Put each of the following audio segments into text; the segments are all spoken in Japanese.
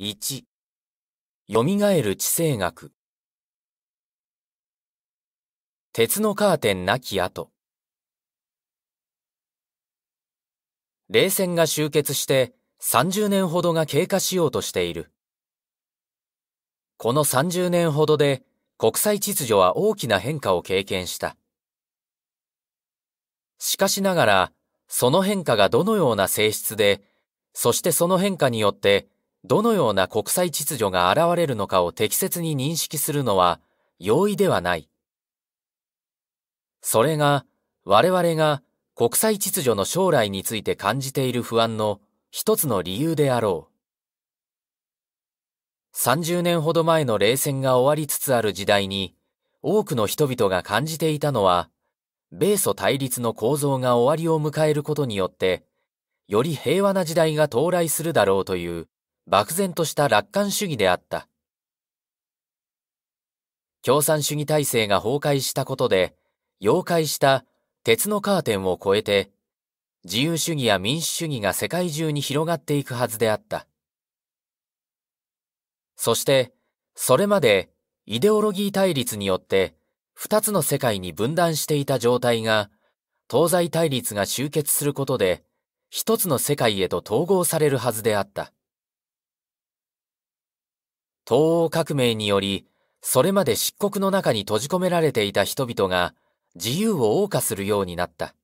1蘇る地政学鉄のカーテンなき後冷戦が終結して30年ほどが経過しようとしているこの30年ほどで国際秩序は大きな変化を経験したしかしながらその変化がどのような性質でそしてその変化によってどのような国際秩序が現れるのかを適切に認識するのは容易ではない。それが我々が国際秩序の将来について感じている不安の一つの理由であろう。30年ほど前の冷戦が終わりつつある時代に多くの人々が感じていたのは、米ソ対立の構造が終わりを迎えることによって、より平和な時代が到来するだろうという漠然とした楽観主義であった。共産主義体制が崩壊したことで、溶解した鉄のカーテンを越えて、自由主義や民主主義が世界中に広がっていくはずであった。そして、それまでイデオロギー対立によって二つの世界に分断していた状態が、東西対立が終結することで、一つの世界へと統合されるはずであった。東欧革命により、それまで漆黒の中に閉じ込められていた人々が自由を謳歌するようになった。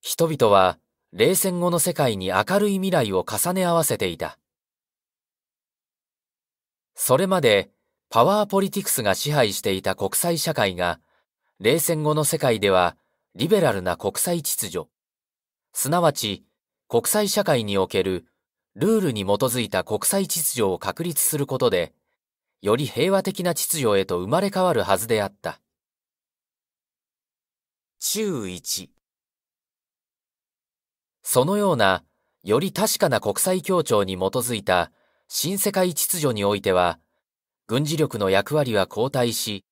人々は冷戦後の世界に明るい未来を重ね合わせていた。それまでパワーポリティクスが支配していた国際社会が、冷戦後の世界ではリベラルな国際秩序、すなわち国際社会におけるルールに基づいた国際秩序を確立することで、より平和的な秩序へと生まれ変わるはずであった。中1そのような、より確かな国際協調に基づいた新世界秩序においては、軍事力の役割は後退し、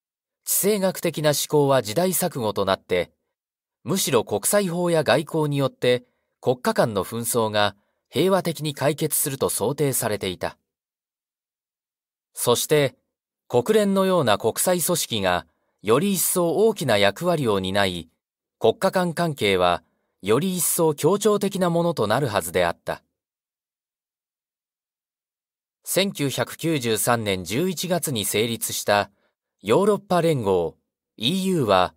地政学的な思考は時代錯誤となって、むしろ国際法や外交によって国家間の紛争が平和的に解決すると想定されていた。そして、国連のような国際組織がより一層大きな役割を担い、国家間関係はより一層協調的なものとなるはずであった。1993年11月に成立したヨーロッパ連合 EU は、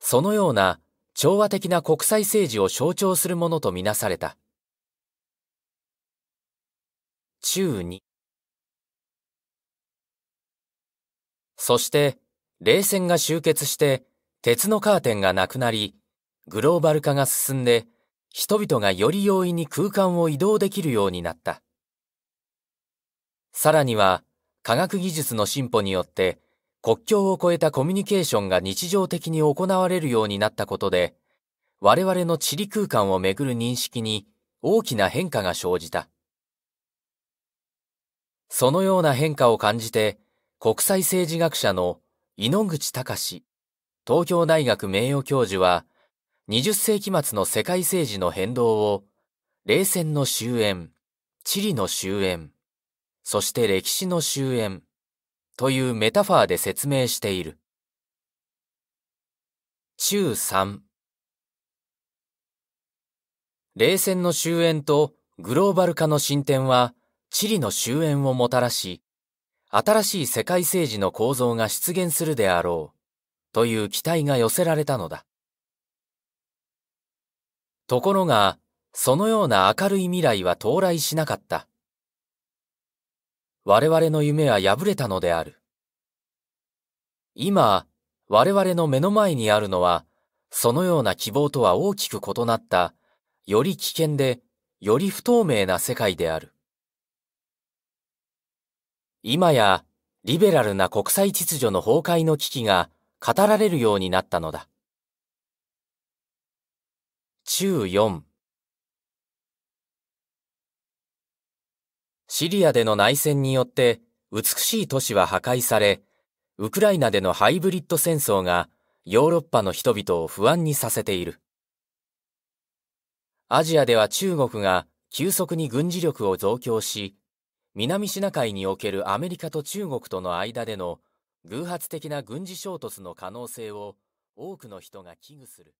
そのような調和的な国際政治を象徴するものとみなされた。中に。そして、冷戦が終結して、鉄のカーテンがなくなり、グローバル化が進んで、人々がより容易に空間を移動できるようになった。さらには、科学技術の進歩によって、国境を越えたコミュニケーションが日常的に行われるようになったことで、我々の地理空間をめぐる認識に大きな変化が生じた。そのような変化を感じて、国際政治学者の井ノ口隆東京大学名誉教授は、20世紀末の世界政治の変動を、冷戦の終焉、地理の終焉、そして歴史の終焉というメタファーで説明している。中3冷戦の終焉とグローバル化の進展は地理の終焉をもたらし、新しい世界政治の構造が出現するであろう、という期待が寄せられたのだ。ところが、そのような明るい未来は到来しなかった。我々の夢は破れたのである。今、我々の目の前にあるのは、そのような希望とは大きく異なった、より危険で、より不透明な世界である。今やリベラルな国際秩序の崩壊の危機が語られるようになったのだ。中4シリアでの内戦によって美しい都市は破壊され、ウクライナでのハイブリッド戦争がヨーロッパの人々を不安にさせている。アジアでは中国が急速に軍事力を増強し、南シナ海におけるアメリカと中国との間での偶発的な軍事衝突の可能性を多くの人が危惧する。